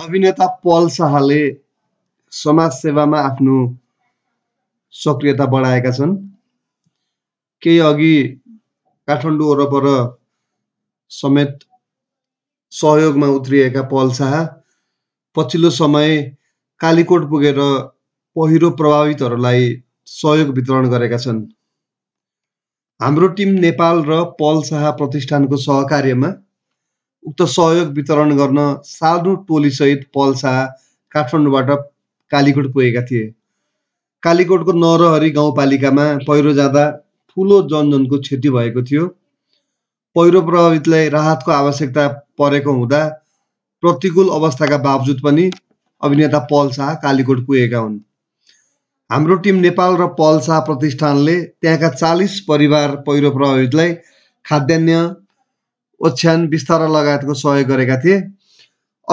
अभिनेता पल शाहले समाजसेवामा आफ्नो सक्रियता बढाएका छन् केही अघि काठमाडौँ वरपर समेत सहयोगमा उत्रिएका पल शाह पछिल्लो समय कालीकोट पुगेर पहिरो प्रभावितहरूलाई सहयोग वितरण गरेका छन् हाम्रो टिम नेपाल र पल शाह प्रतिष्ठानको सहकार्यमा उक्त सहयोग वितरण गर्न सानो टोलीसहित पल शाह काठमाडौँबाट कालीकोट पुगेका थिए कालीकोटको नरहरी गाउँपालिकामा पहिरो जाँदा ठुलो जनजनको क्षति भएको थियो पहिरो प्रभावितलाई राहतको आवश्यकता परेको हुँदा प्रतिकूल अवस्थाका बावजुद पनि अभिनेता पल शाह कालीकोट पुगेका हुन् हाम्रो टिम नेपाल र पल शाह प्रतिष्ठानले त्यहाँका चालिस परिवार पहिरो प्रभावितलाई खाद्यान्न ओछ्यान विस्तार लगायतको सहयोग गरेका थिए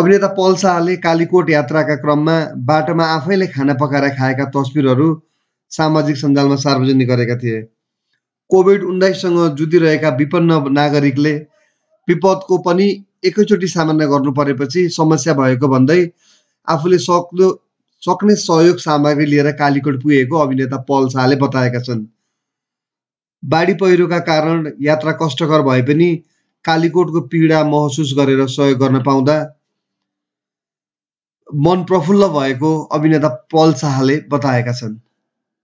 अभिनेता पल शाहले कालीकोट यात्राका क्रममा बाटोमा आफैले खाना पकाएर खाएका तस्विरहरू सामाजिक सञ्जालमा सार्वजनिक गरेका थिए कोभिड उन्नाइससँग जुधिरहेका विपन्न नागरिकले विपदको पनि एकैचोटि सामना गर्नु परेपछि समस्या भएको भन्दै आफूले सक्दो सक्ने सहयोग सामग्री लिएर कालीकोट पुगेको अभिनेता पल शाहले बताएका छन् बाढी पहिरोका कारण यात्रा कष्टकर भए पनि कालीकोटको पीडा महसुस गरेर सहयोग गर्न पाउँदा मन प्रफुल्ल भएको अभिनेता पल शाहले बताएका छन्